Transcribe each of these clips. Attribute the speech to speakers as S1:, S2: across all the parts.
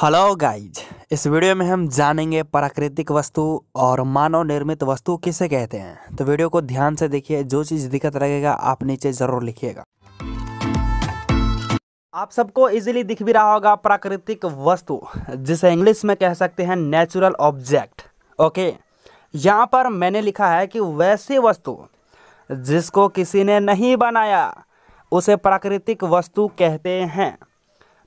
S1: hello guys इस video में हम जानेंगे प्राकृतिक वस्तु और मानव निर्मित वस्तु किसे कहते हैं तो वीडियो को ध्यान से देखिए जो चीज़ दिक्कत लगेगा आप नीचे ज़रूर लिखिएगा आप सबको इजीली दिख भी रहा होगा प्राकृतिक वस्तु जिसे इंग्लिश में कह सकते हैं नेचुरल ऑब्जेक्ट ओके यहाँ पर मैंने लिखा है कि वैसी वस्तु जिसको किसी ने नहीं बनाया उसे प्राकृतिक वस्तु कहते हैं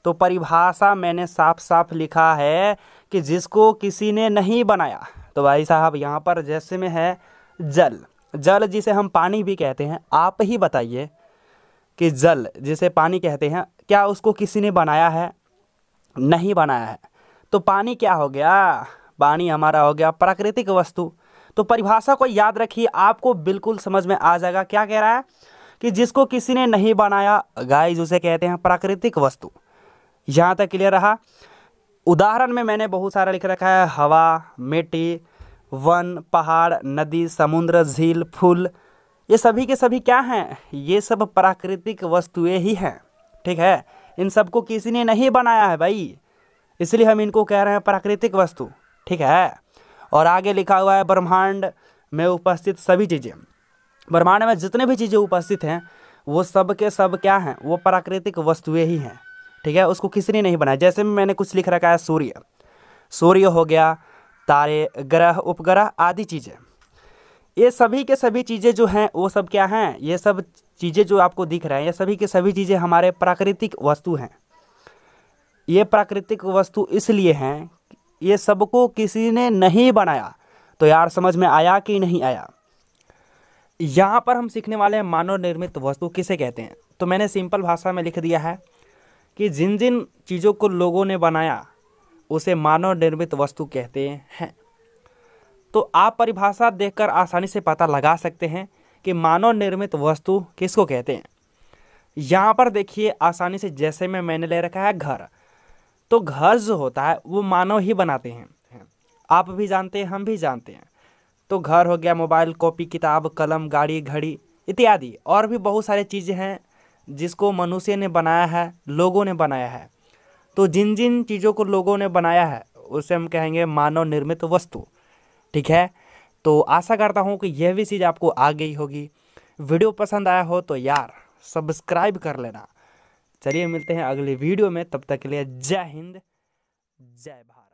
S1: तो परिभाषा मैंने साफ साफ लिखा है कि जिसको किसी ने नहीं बनाया तो भाई साहब यहाँ पर जैसे में है जल जल जिसे हम पानी भी कहते हैं आप ही बताइए कि जल जिसे पानी कहते हैं क्या उसको किसी ने बनाया है नहीं बनाया है तो पानी क्या हो गया पानी हमारा हो गया प्राकृतिक वस्तु तो परिभाषा को याद रखिए आपको बिल्कुल समझ में आ जाएगा क्या कह रहा है कि जिसको किसी ने नहीं बनाया गाइस उसे कहते हैं प्राकृतिक वस्तु यहाँ तक क्लियर रहा उदाहरण में मैंने बहुत सारा लिख रखा है हवा मिट्टी वन पहाड़ नदी समुद्र झील फूल ये सभी के सभी क्या हैं ये सब प्राकृतिक वस्तुएं ही हैं ठीक है इन सबको किसी ने नहीं बनाया है भाई इसलिए हम इनको कह रहे हैं प्राकृतिक वस्तु ठीक है और आगे लिखा हुआ है ब्रह्मांड में उपस्थित सभी चीज़ें ब्रह्मांड में जितने भी चीज़ें उपस्थित हैं वो सब के सब क्या हैं वो प्राकृतिक वस्तुएं ही हैं ठीक है उसको किसी ने नहीं बनाया जैसे मैंने कुछ लिख रखा है सूर्य सूर्य हो गया तारे ग्रह उपग्रह आदि चीज़ें ये सभी के सभी चीज़ें जो हैं वो सब क्या हैं ये सब चीज़ें जो आपको दिख रहे हैं ये सभी के सभी चीज़ें हमारे प्राकृतिक वस्तु हैं ये प्राकृतिक वस्तु इसलिए हैं ये सबको किसी ने नहीं बनाया तो यार समझ में आया कि नहीं आया यहाँ पर हम सीखने वाले हैं मानव निर्मित वस्तु किसे कहते हैं तो मैंने सिंपल भाषा में लिख दिया है कि जिन जिन चीज़ों को लोगों ने बनाया उसे मानव निर्मित वस्तु कहते हैं तो आप परिभाषा देखकर आसानी से पता लगा सकते हैं कि मानव निर्मित वस्तु किसको कहते हैं यहाँ पर देखिए आसानी से जैसे में मैंने ले रखा है घर तो घर जो होता है वो मानव ही बनाते हैं आप भी जानते हैं हम भी जानते हैं तो घर हो गया मोबाइल कॉपी किताब कलम गाड़ी घड़ी इत्यादि और भी बहुत सारी चीज़ें हैं जिसको मनुष्य ने बनाया है लोगों ने बनाया है तो जिन जिन चीज़ों को लोगों ने बनाया है उसे हम कहेंगे मानव निर्मित वस्तु ठीक है तो आशा करता हूँ कि यह भी चीज़ आपको आ गई होगी वीडियो पसंद आया हो तो यार सब्सक्राइब कर लेना चलिए मिलते हैं अगले वीडियो में तब तक के लिए जय हिंद जय भारत